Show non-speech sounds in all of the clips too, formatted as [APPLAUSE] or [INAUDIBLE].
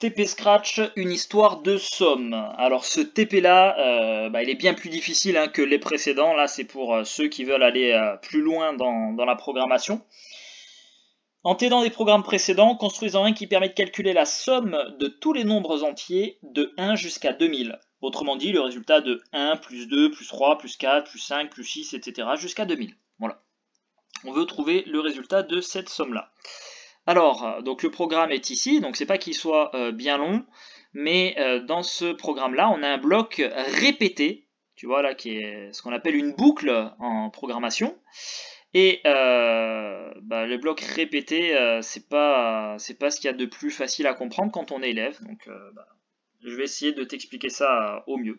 TP Scratch, une histoire de somme. Alors ce TP là, euh, bah, il est bien plus difficile hein, que les précédents. Là, c'est pour euh, ceux qui veulent aller euh, plus loin dans, la programmation. En t'aidant des programmes précédents, construisez un qui permet de calculer la somme de tous les nombres entiers de 1 jusqu'à 2000. Autrement dit, le résultat de 1 plus 2 plus 3 plus 4 plus 5 plus 6 etc. jusqu'à 2000. Voilà. On veut trouver le résultat de cette somme là. Alors, euh, donc le programme est ici, donc c'est pas qu'il soit euh, bien long, mais euh, dans ce programme-là, on a un bloc répété, tu vois là, qui est ce qu'on appelle une boucle en programmation. Et bah, le bloc répété, c'est pas, pas ce qu'il y a de plus facile à comprendre quand on est élève. Donc, bah, je vais essayer de t'expliquer ça au mieux.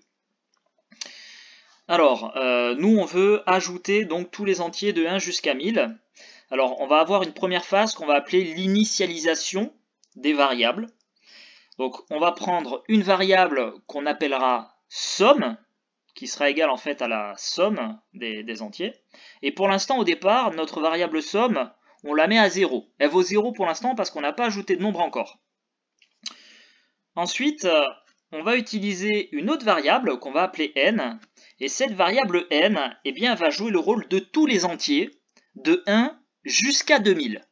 Alors, nous, on veut ajouter donc tous les entiers de 1 jusqu'à 1000. Alors, on va avoir une première phase qu'on va appeler l'initialisation des variables. Donc, on va prendre une variable qu'on appellera somme, qui sera égale en fait à la somme des, entiers. Et pour l'instant, au départ, notre variable somme, on la met à 0. Elle vaut 0 pour l'instant parce qu'on n'a pas ajouté de nombre encore. Ensuite, euh, on va utiliser une autre variable qu'on va appeler n. Et cette variable n, eh bien, va jouer le rôle de tous les entiers, de 1 jusqu'à 2000.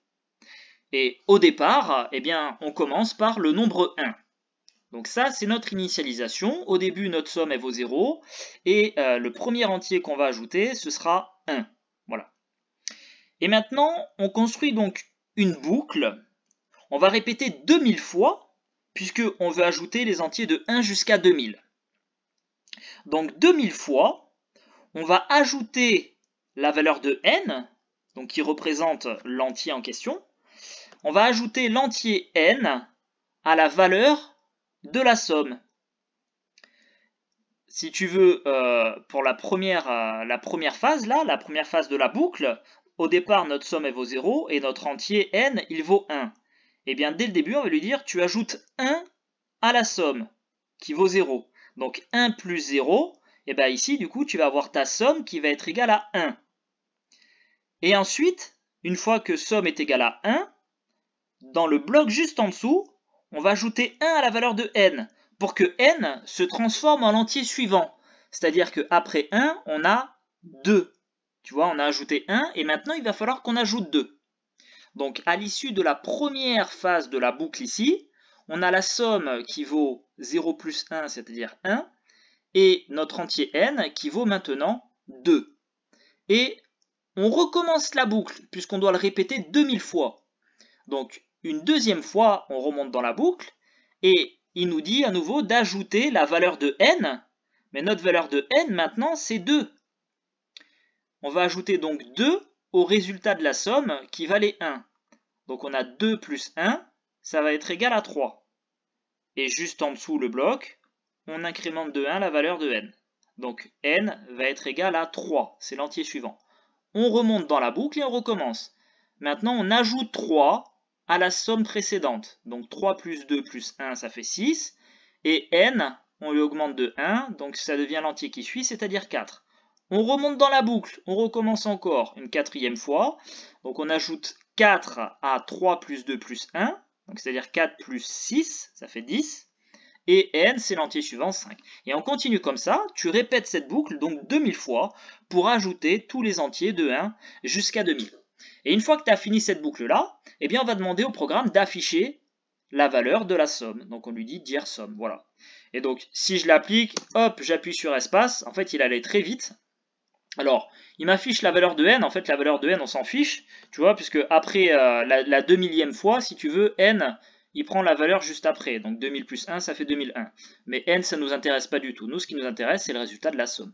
Et au départ, eh bien, on commence par le nombre 1. Donc ça, c'est notre initialisation. Au début, notre somme, est vaut 0. Et euh, le premier entier qu'on va ajouter, ce sera 1. Voilà. Et maintenant, on construit donc une boucle. On va répéter 2000 fois, puisqu'on veut ajouter les entiers de 1 jusqu'à 2000. Donc 2000 fois, on va ajouter la valeur de n, donc qui représente l'entier en question, on va ajouter l'entier n à la valeur de la somme. Si tu veux, euh, pour la première, euh, la première phase, là, la première phase de la boucle, au départ, notre somme, vaut 0, et notre entier n, il vaut 1. Et eh bien, dès le début, on va lui dire, tu ajoutes 1 à la somme, qui vaut 0. Donc, 1 plus 0, et eh bien ici, du coup, tu vas avoir ta somme qui va être égale à 1. Et ensuite, une fois que somme est égale à 1, dans le bloc juste en dessous, on va ajouter 1 à la valeur de n pour que n se transforme en l'entier suivant. C'est-à-dire qu'après 1, on a 2. Tu vois, on a ajouté 1 et maintenant il va falloir qu'on ajoute 2. Donc à l'issue de la première phase de la boucle ici, on a la somme qui vaut 0 plus 1, c'est-à-dire 1, et notre entier n qui vaut maintenant 2. Et on recommence la boucle, puisqu'on doit le répéter 2000 fois. Donc, une deuxième fois, on remonte dans la boucle, et il nous dit à nouveau d'ajouter la valeur de n, mais notre valeur de n maintenant, c'est 2. On va ajouter donc 2 au résultat de la somme qui valait 1. Donc on a 2 plus 1, ça va être égal à 3. Et juste en dessous le bloc, on incrémente de 1 la valeur de n. Donc n va être égal à 3, c'est l'entier suivant on remonte dans la boucle et on recommence. Maintenant, on ajoute 3 à la somme précédente. Donc 3 plus 2 plus 1, ça fait 6. Et n, on lui augmente de 1, donc ça devient l'entier qui suit, c'est-à-dire 4. On remonte dans la boucle, on recommence encore une quatrième fois. Donc on ajoute 4 à 3 plus 2 plus 1, donc c'est-à-dire 4 plus 6, ça fait 10 et n, c'est l'entier suivant 5. Et on continue comme ça, tu répètes cette boucle donc 2000 fois pour ajouter tous les entiers de 1 jusqu'à 2000. Et une fois que tu as fini cette boucle-là, eh bien on va demander au programme d'afficher la valeur de la somme. Donc on lui dit dire somme, voilà. Et donc si je l'applique, hop, j'appuie sur espace, en fait il allait très vite. Alors, il m'affiche la valeur de n, en fait la valeur de n on s'en fiche, tu vois, puisque après euh, la, 2000 deux millième fois, si tu veux, n il prend la valeur juste après. Donc 2000 plus 1, ça fait 2001. Mais n, ça ne nous intéresse pas du tout. Nous, ce qui nous intéresse, c'est le résultat de la somme.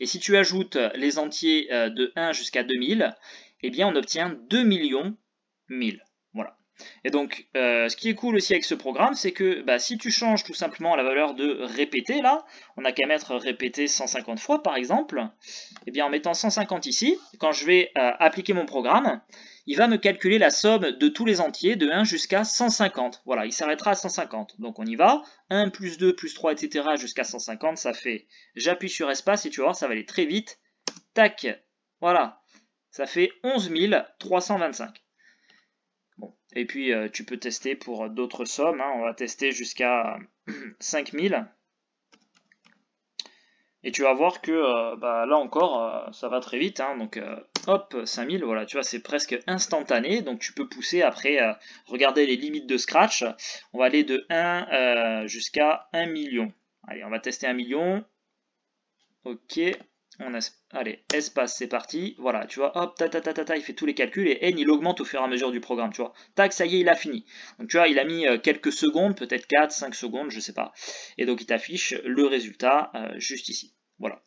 Et si tu ajoutes euh, les entiers euh, de 1 jusqu'à 2000, eh bien, on obtient 2 millions 1000. Voilà. Et donc, euh, ce qui est cool aussi avec ce programme, c'est que bah, si tu changes tout simplement la valeur de répéter, là, on n'a qu'à mettre répéter 150 fois par exemple, eh bien en mettant 150 ici, quand je vais appliquer mon programme, il va me calculer la somme de tous les entiers de 1 jusqu'à 150. Voilà, il s'arrêtera à 150. Donc on y va. 1 plus 2 plus 3, etc. jusqu'à 150, ça fait... J'appuie sur espace et tu vas voir, ça va aller très vite. Tac Voilà, ça fait 11 325. Bon. Et puis euh, tu peux tester pour d'autres sommes. Hein. On va tester jusqu'à 5000. Euh, [CLEARS THROAT] et tu vas voir que euh, bah, là encore, ça va très vite. Hein. Donc hop, 5000, voilà, tu vois, c'est presque instantané, donc tu peux pousser après, Regardez euh, regarder les limites de Scratch, on va aller de 1 euh, jusqu'à 1 million. Allez, on va tester 1 million, ok, on a, allez, espace, c'est parti, voilà, tu vois, hop, ta, ta, ta, ta, il fait tous les calculs, et N, il augmente au fur et à mesure du programme, tu vois, tac, ça y est, il a fini. Donc, tu vois, il a mis euh, quelques secondes, peut-être 4, 5 secondes, je sais pas, et donc il t'affiche le résultat juste ici, voilà.